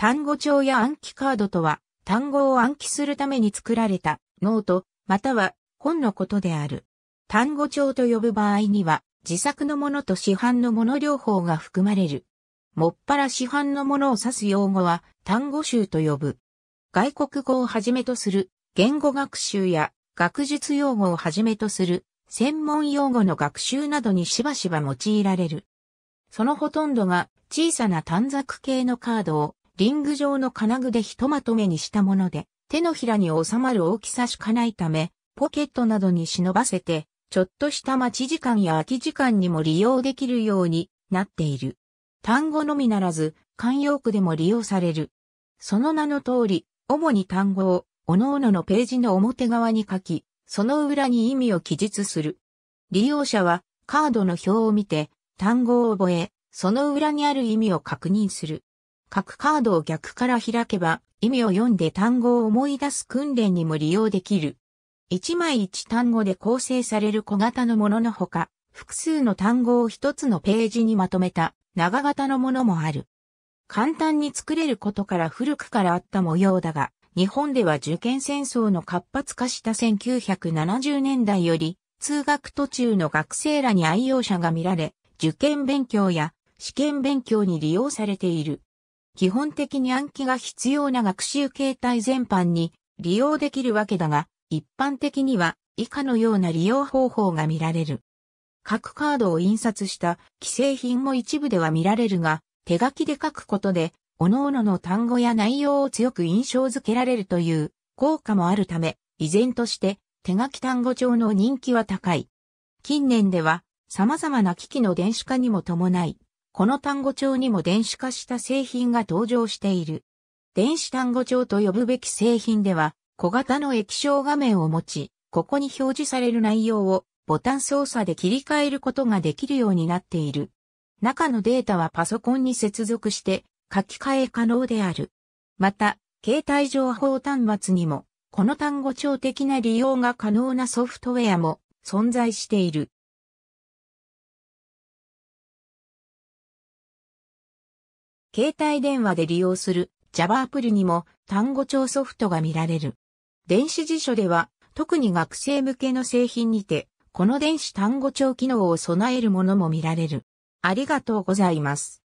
単語帳や暗記カードとは、単語を暗記するために作られたノート、または本のことである。単語帳と呼ぶ場合には、自作のものと市販のもの両方が含まれる。もっぱら市販のものを指す用語は単語集と呼ぶ。外国語をはじめとする言語学習や学術用語をはじめとする専門用語の学習などにしばしば用いられる。そのほとんどが小さな短冊系のカードをリング状の金具でひとまとめにしたもので、手のひらに収まる大きさしかないため、ポケットなどに忍ばせて、ちょっとした待ち時間や空き時間にも利用できるようになっている。単語のみならず、慣用句でも利用される。その名の通り、主に単語を、各々のページの表側に書き、その裏に意味を記述する。利用者は、カードの表を見て、単語を覚え、その裏にある意味を確認する。各カードを逆から開けば、意味を読んで単語を思い出す訓練にも利用できる。1枚1単語で構成される小型のもののほか、複数の単語を一つのページにまとめた長型のものもある。簡単に作れることから古くからあった模様だが、日本では受験戦争の活発化した1970年代より、通学途中の学生らに愛用者が見られ、受験勉強や試験勉強に利用されている。基本的に暗記が必要な学習形態全般に利用できるわけだが、一般的には以下のような利用方法が見られる。各カードを印刷した既製品も一部では見られるが、手書きで書くことで、各々の単語や内容を強く印象づけられるという効果もあるため、依然として手書き単語帳の人気は高い。近年では様々な機器の電子化にも伴い、この単語帳にも電子化した製品が登場している。電子単語帳と呼ぶべき製品では、小型の液晶画面を持ち、ここに表示される内容をボタン操作で切り替えることができるようになっている。中のデータはパソコンに接続して書き換え可能である。また、携帯情報端末にも、この単語帳的な利用が可能なソフトウェアも存在している。携帯電話で利用する Java アプリにも単語帳ソフトが見られる。電子辞書では、特に学生向けの製品にて、この電子単語帳機能を備えるものも見られる。ありがとうございます。